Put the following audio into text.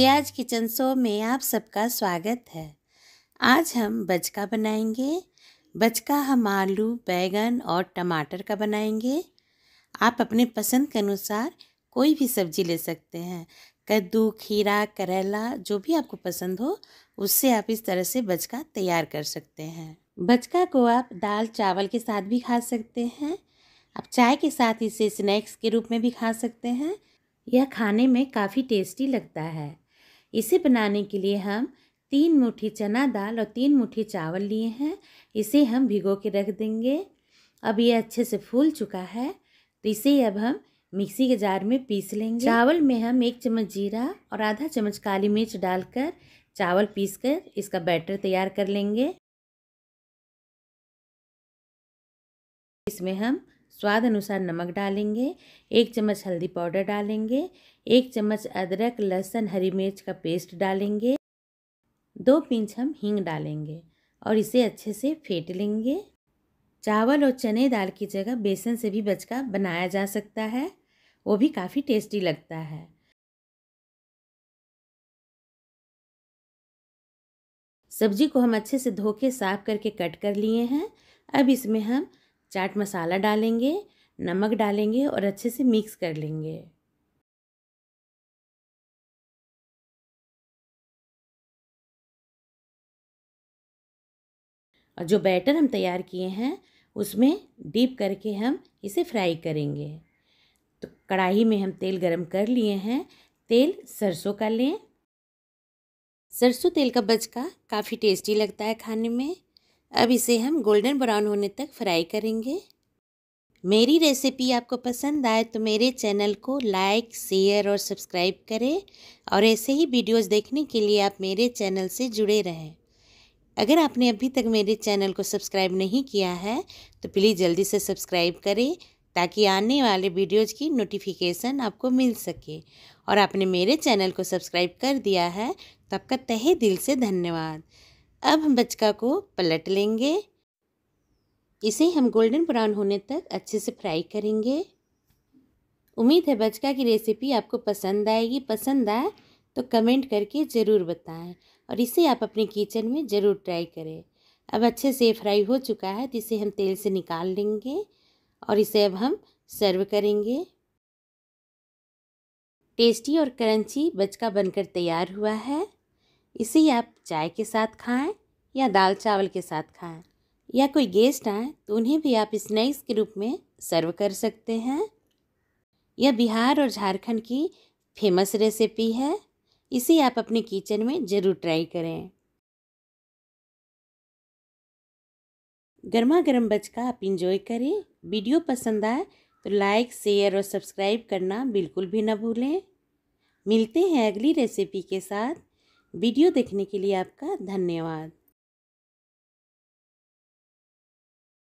प्याज kitchen show में आप सबका स्वागत है आज हम बचका बनाएंगे बचका हम आलू बैंगन और टमाटर का बनाएंगे आप अपने पसंद के अनुसार कोई भी सब्जी ले सकते हैं कद्दू खीरा करेला जो भी आपको पसंद हो उससे आप इस तरह से बचका तैयार कर सकते हैं बचका को आप दाल चावल के साथ भी खा सकते हैं आप चाय के साथ इसे स्नैक्स के रूप में भी खा सकते हैं यह खाने में काफ़ी टेस्टी लगता है इसे बनाने के लिए हम तीन मुट्ठी चना दाल और तीन मुट्ठी चावल लिए हैं इसे हम भिगो के रख देंगे अब ये अच्छे से फूल चुका है तो इसे अब हम मिक्सी के जार में पीस लेंगे चावल में हम एक चम्मच जीरा और आधा चम्मच काली मिर्च डालकर चावल पीस कर इसका बैटर तैयार कर लेंगे इसमें हम स्वाद अनुसार नमक डालेंगे एक चम्मच हल्दी पाउडर डालेंगे एक चम्मच अदरक लहसुन हरी मिर्च का पेस्ट डालेंगे दो पिंच हम हींग डालेंगे और इसे अच्छे से फेंट लेंगे चावल और चने दाल की जगह बेसन से भी बचका बनाया जा सकता है वो भी काफ़ी टेस्टी लगता है सब्जी को हम अच्छे से धो के साफ करके कट कर लिए हैं अब इसमें हम चाट मसाला डालेंगे नमक डालेंगे और अच्छे से मिक्स कर लेंगे और जो बैटर हम तैयार किए हैं उसमें डीप करके हम इसे फ्राई करेंगे तो कढ़ाई में हम तेल गरम कर लिए हैं तेल सरसों का लें सरसों तेल का बचका काफ़ी टेस्टी लगता है खाने में अब इसे हम गोल्डन ब्राउन होने तक फ्राई करेंगे मेरी रेसिपी आपको पसंद आए तो मेरे चैनल को लाइक शेयर और सब्सक्राइब करें और ऐसे ही वीडियोस देखने के लिए आप मेरे चैनल से जुड़े रहें अगर आपने अभी तक मेरे चैनल को सब्सक्राइब नहीं किया है तो प्लीज़ जल्दी से सब्सक्राइब करें ताकि आने वाले वीडियोज़ की नोटिफिकेशन आपको मिल सके और आपने मेरे चैनल को सब्सक्राइब कर दिया है तो आपका तहे दिल से धन्यवाद अब हम बचका को पलट लेंगे इसे हम गोल्डन ब्राउन होने तक अच्छे से फ्राई करेंगे उम्मीद है बचका की रेसिपी आपको पसंद आएगी पसंद आए तो कमेंट करके ज़रूर बताएं और इसे आप अपने किचन में ज़रूर ट्राई करें अब अच्छे से फ्राई हो चुका है तो इसे हम तेल से निकाल लेंगे और इसे अब हम सर्व करेंगे टेस्टी और करंची बचका बनकर तैयार हुआ है इसी आप चाय के साथ खाएं या दाल चावल के साथ खाएं या कोई गेस्ट आए तो उन्हें भी आप स्नैक्स के रूप में सर्व कर सकते हैं यह बिहार और झारखंड की फेमस रेसिपी है इसी आप अपने किचन में ज़रूर ट्राई करें गर्मा गर्म बच का आप इंजॉय करें वीडियो पसंद आए तो लाइक शेयर और सब्सक्राइब करना बिल्कुल भी ना भूलें मिलते हैं अगली रेसिपी के साथ वीडियो देखने के लिए आपका धन्यवाद